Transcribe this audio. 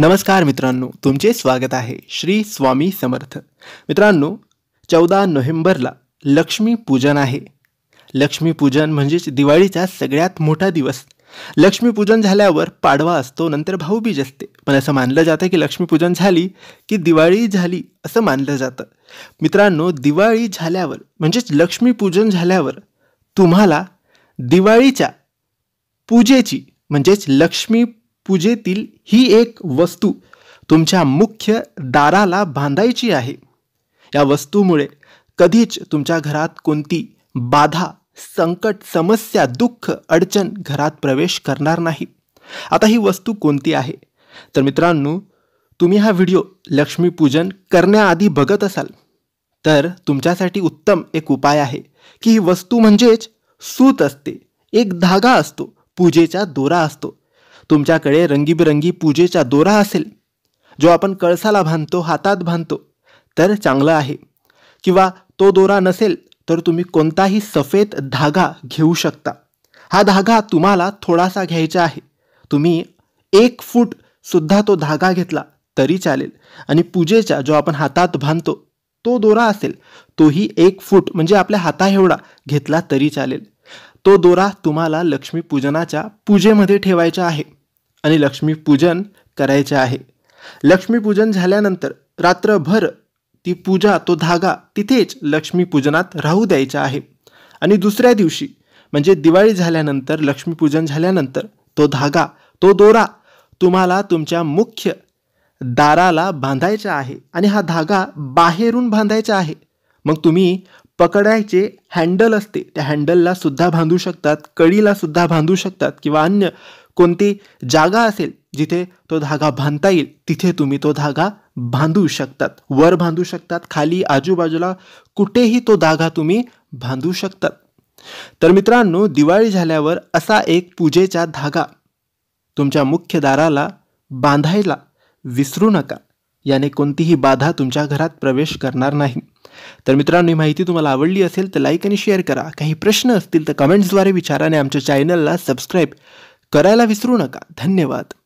नमस्कार मित्रांनो तुमचे स्वागत आहे श्री स्वामी समर्थ मित्रांनो चौदा नोव्हेंबरला लक्ष्मीपूजन आहे लक्ष्मीपूजन म्हणजेच दिवाळीचा सगळ्यात मोठा दिवस लक्ष्मीपूजन झाल्यावर पाडवा असतो नंतर भाऊबीज असते पण असं मानलं जातं की लक्ष्मीपूजन झाली की दिवाळी झाली असं मानलं जातं मित्रांनो दिवाळी झाल्यावर म्हणजेच लक्ष्मीपूजन झाल्यावर तुम्हाला दिवाळीच्या पूजेची म्हणजेच लक्ष्मी पूजेतील ही एक वस्तू तुमच्या मुख्य दाराला बांधायची आहे या वस्तूमुळे कधीच तुमच्या घरात कोणती बाधा संकट समस्या दुःख अडचण घरात प्रवेश करणार नाही आता ही वस्तू कोणती आहे तर मित्रांनो तुम्ही हा व्हिडिओ लक्ष्मीपूजन करण्याआधी बघत असाल तर तुमच्यासाठी उत्तम एक उपाय आहे की ही वस्तू म्हणजेच सूत असते एक धागा असतो पूजेचा दोरा असतो तुमच्याकडे रंगीबिरंगी पूजेचा दोरा असेल जो आपण कळसाला बांधतो हातात बांधतो तर चांगलं आहे किंवा तो दोरा नसेल तर तुम्ही कोणताही सफेद धागा घेऊ शकता हा धागा तुम्हाला थोडासा घ्यायचा आहे तुम्ही एक फूट सुद्धा तो धागा घेतला तरी चालेल आणि पूजेचा जो आपण हातात बांधतो तो दोरा असेल तोही एक फूट म्हणजे आपल्या हाता एवढा घेतला तरी चालेल तो दोरा तुम्हाला लक्ष्मीपूजनाच्या पूजेमध्ये ठेवायचा आहे आणि लक्ष्मीपूजन करायचे आहे लक्ष्मीपूजन झाल्यानंतर रात्रभर ती पूजा तो धागा तिथेच लक्ष्मीपूजनात राहू द्यायचा आहे आणि दुसऱ्या दिवशी म्हणजे दिवाळी झाल्यानंतर लक्ष्मीपूजन झाल्यानंतर तो धागा तो दोरा तुम्हाला तुमच्या मुख्य दाराला बांधायचा आहे आणि हा धागा बाहेरून बांधायचा आहे मग तुम्ही पकडायचे हँडल असते त्या हँडलला सुद्धा बांधू शकतात कडीला सुद्धा बांधू शकतात किंवा अन्य कोणती जागा असेल जिथे तो धागा बांधता येईल तिथे तुम्ही तो धागा बांधू शकतात वर बांधू शकतात खाली आजूबाजूला कुठेही तो धागा तुम्ही बांधू शकतात तर मित्रांनो दिवाळी झाल्यावर असा एक पूजेचा धागा तुमच्या मुख्य दाराला बांधायला विसरू नका याने कोणतीही बाधा तुमच्या घरात प्रवेश करणार नाही तर मित्रांनो ही माहिती तुम्हाला आवडली असेल तर लाईक आणि शेअर करा काही प्रश्न असतील तर कमेंट्सद्वारे आणि आमच्या चॅनलला सबस्क्राईब करायला विसरू नका धन्यवाद